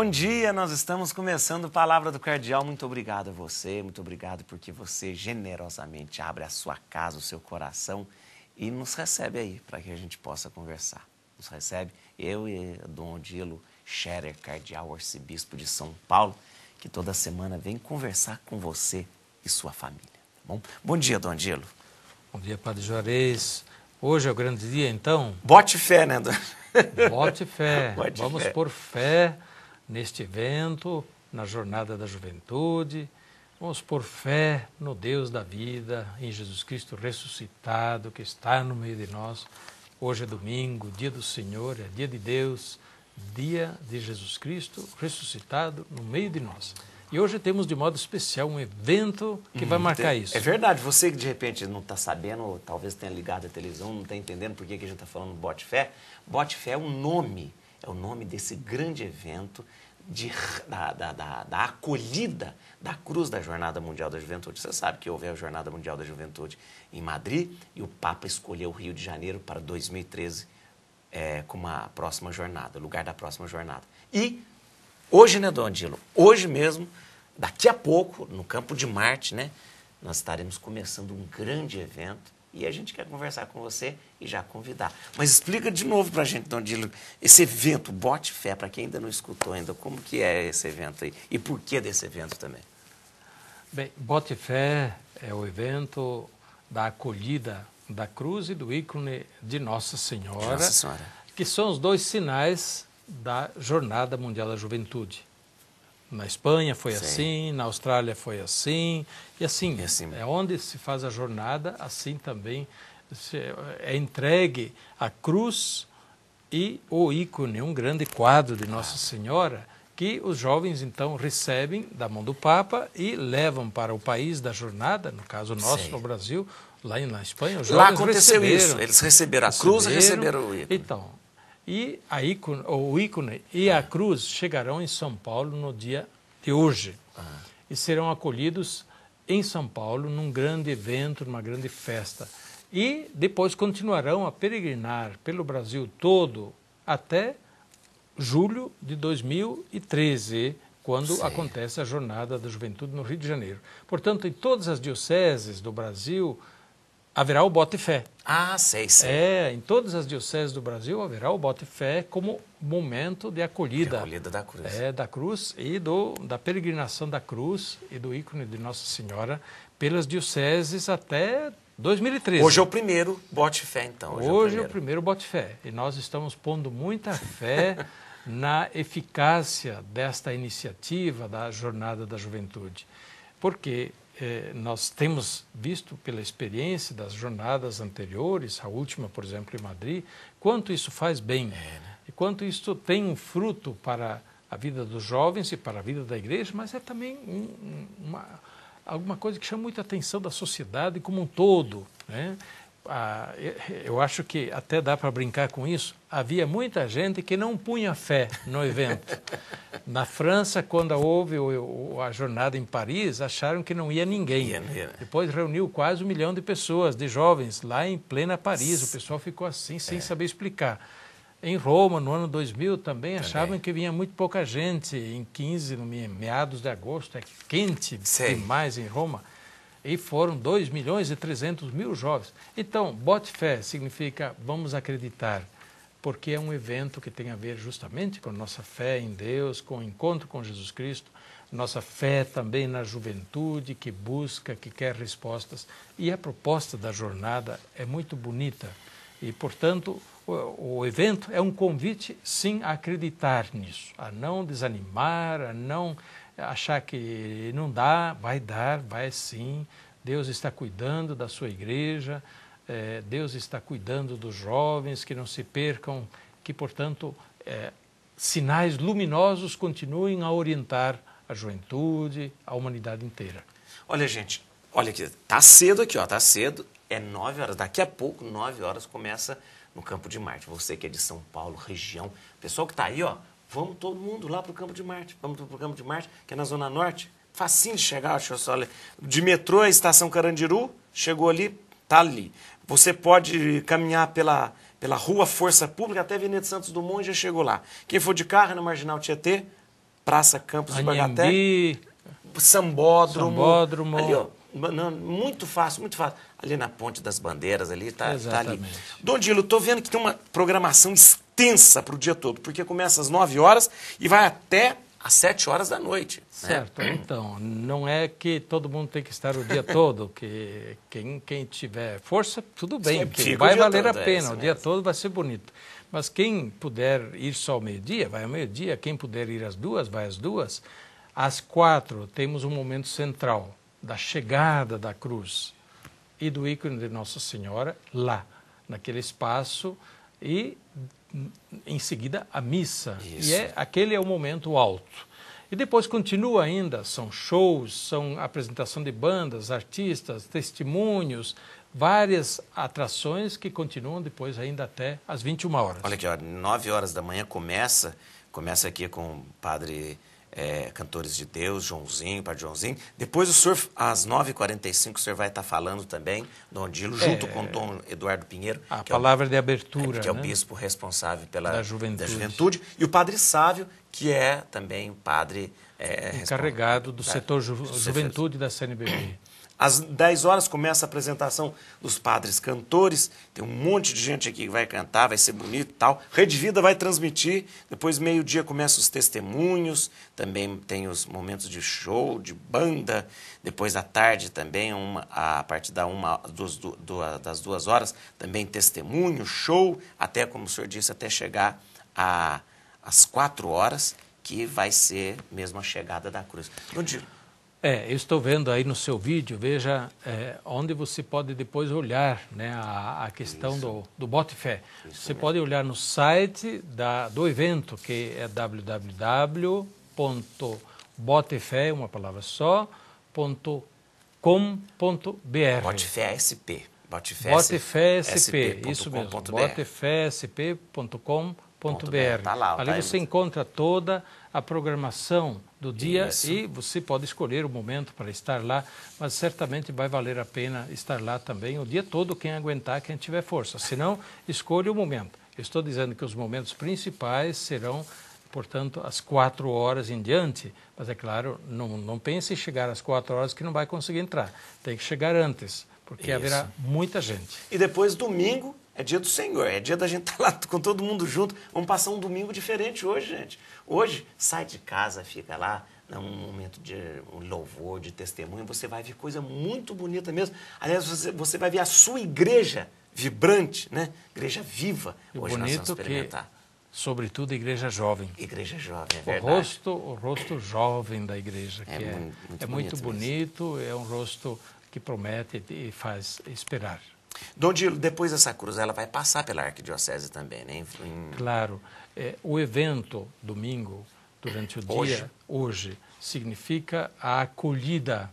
Bom dia, nós estamos começando Palavra do Cardeal. Muito obrigado a você, muito obrigado porque você generosamente abre a sua casa, o seu coração e nos recebe aí para que a gente possa conversar. Nos recebe eu e Dom Odilo Scherer, Cardeal Arcebispo de São Paulo, que toda semana vem conversar com você e sua família. Tá bom? bom dia, Dom Odilo. Bom dia, Padre Juarez. Hoje é o grande dia, então? Bote fé, né, Dom? Bote fé. Bote Vamos fé. por fé neste evento, na Jornada da Juventude. Vamos por fé no Deus da vida, em Jesus Cristo ressuscitado, que está no meio de nós. Hoje é domingo, dia do Senhor, é dia de Deus, dia de Jesus Cristo ressuscitado no meio de nós. E hoje temos de modo especial um evento que hum, vai marcar isso. É verdade, você que de repente não está sabendo, ou talvez tenha ligado a televisão, não está entendendo por que, que a gente está falando Bote Fé. Bote Fé é um nome é o nome desse grande evento de, da, da, da, da, acolhida da cruz da Jornada Mundial da Juventude. Você sabe que houve a Jornada Mundial da Juventude em Madrid e o Papa escolheu o Rio de Janeiro para 2013 é, como a próxima jornada, o lugar da próxima jornada. E hoje, né, Dom Dilo? Hoje mesmo, daqui a pouco, no Campo de Marte, né, nós estaremos começando um grande evento e a gente quer conversar com você e já convidar. Mas explica de novo para a gente, Dondilo, esse evento, Bote Fé, para quem ainda não escutou ainda, como que é esse evento aí e por que desse evento também? Bem, Bote Fé é o evento da acolhida da cruz e do ícone de Nossa Senhora, Nossa Senhora. que são os dois sinais da Jornada Mundial da Juventude. Na Espanha foi Sim. assim, na Austrália foi assim, e assim, e assim, é onde se faz a jornada, assim também é entregue a cruz e o ícone, um grande quadro de Nossa ah. Senhora, que os jovens então recebem da mão do Papa e levam para o país da jornada, no caso nosso, Sim. no Brasil, lá na Espanha. Os lá aconteceu isso, eles receberam a cruz e receberam o ícone. Então, e a ícone, o ícone e a cruz chegarão em São Paulo no dia de hoje ah. e serão acolhidos em São Paulo num grande evento, numa grande festa. E depois continuarão a peregrinar pelo Brasil todo até julho de 2013, quando Sim. acontece a Jornada da Juventude no Rio de Janeiro. Portanto, em todas as dioceses do Brasil, haverá o bote fé. Ah, sei, sei. É, em todas as dioceses do Brasil haverá o bote fé como momento de acolhida. De acolhida da cruz. É, da cruz e do, da peregrinação da cruz e do ícone de Nossa Senhora pelas dioceses até 2013. Hoje é o primeiro bote fé, então. Hoje, é Hoje é, o é o primeiro bote fé. E nós estamos pondo muita fé na eficácia desta iniciativa da Jornada da Juventude. Porque eh, nós temos visto pela experiência das jornadas anteriores, a última, por exemplo, em Madrid, quanto isso faz bem é, né? e quanto isso tem um fruto para a vida dos jovens e para a vida da igreja, mas é também um, uma, alguma coisa que chama muita atenção da sociedade como um todo. Né? a, ah, eu acho que até dá para brincar com isso, havia muita gente que não punha fé no evento. Na França, quando houve o, o, a jornada em Paris, acharam que não ia ninguém. Ia, ia. Né? Depois reuniu quase um milhão de pessoas, de jovens, lá em plena Paris. O pessoal ficou assim, sem é. saber explicar. Em Roma, no ano 2000, também, também, achavam que vinha muito pouca gente. Em 15, no meados de agosto, é quente Sei. demais em Roma e foram 2 milhões e 300 mil jovens. Então, bote fé significa vamos acreditar, porque é um evento que tem a ver justamente com nossa fé em Deus, com o encontro com Jesus Cristo, nossa fé também na juventude que busca, que quer respostas. E a proposta da jornada é muito bonita e, portanto, o, o evento é um convite, sim, a acreditar nisso, a não desanimar, a não achar que não dá, vai dar, vai sim. Deus está cuidando da sua igreja, é, Deus está cuidando dos jovens que não se percam, que, portanto, é, sinais luminosos continuem a orientar a juventude, a humanidade inteira. Olha, gente, olha aqui, tá cedo aqui, ó, tá cedo, é nove horas, daqui a pouco, nove horas começa no Campo de Marte. Você que é de São Paulo, região, pessoal que tá aí, ó, Vamos todo mundo lá para o Campo de Marte. Vamos para o Campo de Marte, que é na Zona Norte. Facinho de chegar, deixa eu só ler. De metrô, Estação Carandiru, chegou ali, tá ali. Você pode caminhar pela, pela Rua Força Pública até Avenida Santos Dumont já chegou lá. Quem for de carro, é na Marginal Tietê, Praça Campos de Bagaté, Sambódromo. Sambódromo. Ali, ó, não, muito fácil, muito fácil. Ali na Ponte das Bandeiras, ali, tá, tá ali. Dondilo, tô vendo que tem uma programação estranha tensa para o dia todo, porque começa às 9 horas e vai até às 7 horas da noite. Né? Certo, né? então, não é que todo mundo tem que estar o dia todo, que quem, quem tiver força, tudo bem, Sim, porque vai valer todo, a é pena, é o dia todo vai ser bonito. Mas quem puder ir só ao meio-dia, vai ao meio-dia, quem puder ir às duas, vai às duas. Às quatro, temos um momento central da chegada da cruz e do ícone de Nossa Senhora lá, naquele espaço, e em seguida a missa. Isso. E é, aquele é o momento alto. E depois continua ainda, são shows, são apresentação de bandas, artistas, testemunhos, várias atrações que continuam depois ainda até às 21 horas. Olha aqui, ó, 9 horas da manhã começa, começa aqui com o padre é, Cantores de Deus, Joãozinho, Padre Joãozinho. Depois o senhor, às 9h45, o senhor vai estar falando também, Dom Dilo, é. junto é, com Dom Eduardo Pinheiro. A palavra é o, de abertura. que é né? o bispo responsável pela da juventude. da juventude. E o Padre Sávio, que é também o padre... É, encarregado do da, setor ju, juventude da CNBB. Às 10 horas começa a apresentação dos padres cantores. Tem um monte de gente aqui que vai cantar, vai ser bonito e tal. Rede Vida vai transmitir. Depois, meio-dia, começam os testemunhos. Também tem os momentos de show, de banda. Depois, à tarde, também, uma, a partir da uma, dos, do, das duas horas, também testemunho, show. Até, como o senhor disse, até chegar às quatro horas, que vai ser mesmo a chegada da cruz. No dia, é, eu estou vendo aí no seu vídeo, veja é, onde você pode depois olhar né, a, a questão Isso. do, do Botefé. você mesmo. pode olhar no site da, do evento, que é www.botefé, uma palavra só, ponto com.br. Botefé SP. Botefé, Botefé SP, SP. isso mesmo, botefésp.com.br. Tá Ali tá você encontra toda a programação do dia Isso. e você pode escolher o momento para estar lá, mas certamente vai valer a pena estar lá também o dia todo, quem aguentar, quem tiver força. Se não, escolha o momento. estou dizendo que os momentos principais serão, portanto, às quatro horas em diante, mas é claro, não, não pense em chegar às quatro horas que não vai conseguir entrar, tem que chegar antes, porque Isso. haverá muita gente. E depois, domingo, é dia do Senhor, é dia da gente estar tá lá com todo mundo junto. Vamos passar um domingo diferente hoje, gente. Hoje, sai de casa, fica lá, num momento de louvor, de testemunho, você vai ver coisa muito bonita mesmo. Aliás, você, você vai ver a sua igreja vibrante, né? Igreja viva. E bonito nós vamos experimentar. Que, sobretudo igreja jovem. Igreja jovem, é verdade. O rosto, o rosto jovem da igreja, é que é, muito, é muito, é muito bonito é um rosto que promete e faz esperar. Donde depois dessa cruz ela vai passar pela arquidiocese também, né? Em... Claro. É, o evento domingo, durante o hoje. dia, hoje, significa a acolhida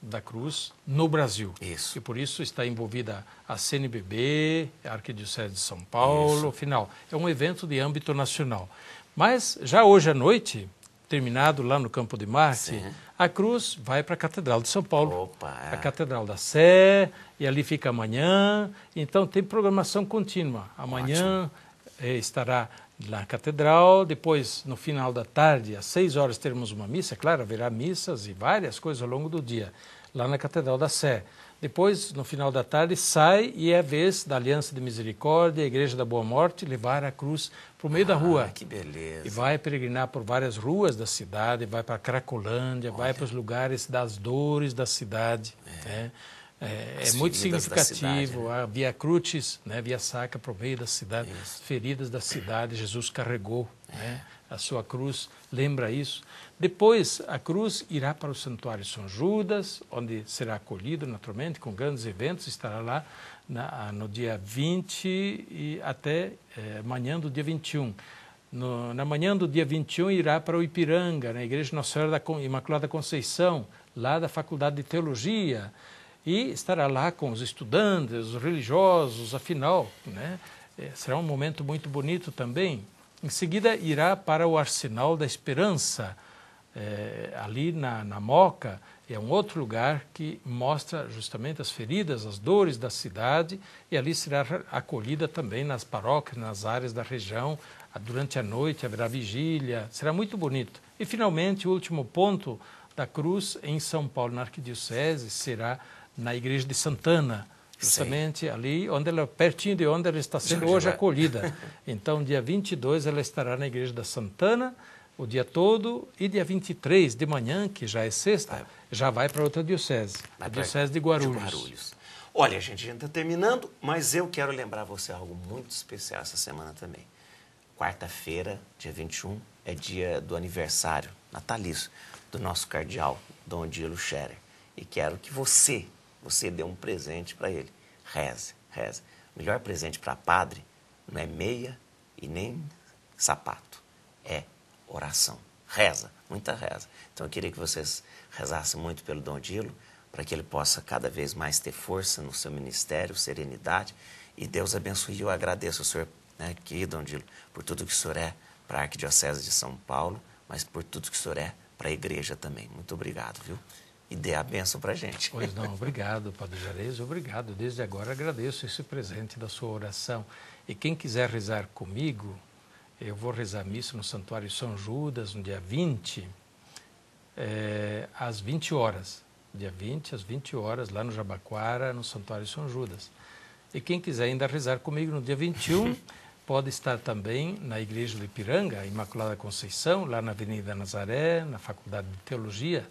da cruz no Brasil. Isso. E por isso está envolvida a CNBB, a Arquidiocese de São Paulo, isso. final. É um evento de âmbito nacional. Mas já hoje à noite, terminado lá no Campo de Marte, Sim. a cruz vai para a Catedral de São Paulo. Opa, é. A Catedral da Sé, e ali fica amanhã. Então tem programação contínua. Amanhã eh, estará na catedral, depois no final da tarde, às seis horas teremos uma missa, claro, haverá missas e várias coisas ao longo do dia, lá na Catedral da Sé. Depois, no final da tarde, sai e é a vez da Aliança de Misericórdia, a Igreja da Boa Morte, levar a cruz para o meio ah, da rua. Que beleza! E vai peregrinar por várias ruas da cidade, vai para Cracolândia, Olha. vai para os lugares das dores da cidade. É. Né? É, é, muito significativo. Cidade, né? A Via Crucis, né? Via Sacra, para o meio da cidade, Isso. feridas da cidade, Jesus carregou. Né? É. Né? a sua cruz lembra isso. Depois, a cruz irá para o Santuário São Judas, onde será acolhido naturalmente com grandes eventos, estará lá na, no dia 20 e até eh, manhã do dia 21. No, na manhã do dia 21 irá para o Ipiranga, na Igreja Nossa Senhora da Imaculada Conceição, lá da Faculdade de Teologia, e estará lá com os estudantes, os religiosos, afinal, né? Eh, será um momento muito bonito também. Em seguida, irá para o Arsenal da Esperança, é, ali na, na Moca, é um outro lugar que mostra justamente as feridas, as dores da cidade, e ali será acolhida também nas paróquias, nas áreas da região. Ah, durante a noite haverá vigília, será muito bonito. E, finalmente, o último ponto da cruz em São Paulo, na Arquidiocese, será na Igreja de Santana, justamente Sim. ali onde ela, pertinho de onde ela está sendo hoje acolhida. Então, dia 22 ela estará na igreja da Santana o dia todo e dia 23 de manhã, que já é sexta, tá. já vai para outra diocese, a diocese de Guarulhos. de Guarulhos. Olha, gente, a gente está terminando, mas eu quero lembrar você algo muito especial essa semana também. Quarta-feira, dia 21, é dia do aniversário natalício do nosso cardeal Dom Dilo Scherer. E quero que você você deu um presente para ele. Reze, reze. O melhor presente para padre não é meia e nem sapato. É oração. Reza, muita reza. Então eu queria que vocês rezassem muito pelo Dom Dilo, para que ele possa cada vez mais ter força no seu ministério, serenidade. E Deus abençoe. Eu agradeço o senhor né, aqui, Dom Dilo, por tudo que o senhor é para a Arquidiocese de São Paulo, mas por tudo que o senhor é para a igreja também. Muito obrigado, viu? e dê a benção para a gente. Pois não, obrigado, Padre Jarez, obrigado. Desde agora agradeço esse presente da sua oração. E quem quiser rezar comigo, eu vou rezar missa no Santuário São Judas, no dia 20, é, eh, às 20 horas. Dia 20, às 20 horas, lá no Jabaquara, no Santuário São Judas. E quem quiser ainda rezar comigo no dia 21, pode estar também na Igreja do Ipiranga, Imaculada Conceição, lá na Avenida Nazaré, na Faculdade de Teologia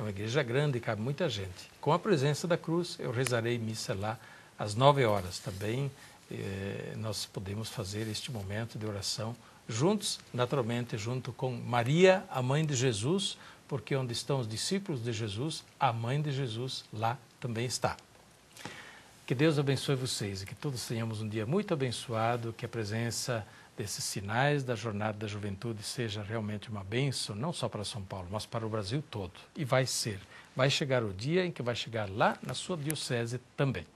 é uma igreja grande, cabe muita gente. Com a presença da cruz, eu rezarei missa lá às nove horas. Também eh, nós podemos fazer este momento de oração juntos, naturalmente, junto com Maria, a mãe de Jesus, porque onde estão os discípulos de Jesus, a mãe de Jesus lá também está. Que Deus abençoe vocês e que todos tenhamos um dia muito abençoado, que a presença esses sinais da Jornada da Juventude seja realmente uma benção, não só para São Paulo, mas para o Brasil todo. E vai ser. Vai chegar o dia em que vai chegar lá na sua diocese também.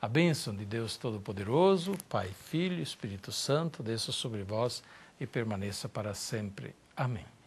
A bênção de Deus Todo-Poderoso, Pai, Filho e Espírito Santo, desça sobre vós e permaneça para sempre. Amém.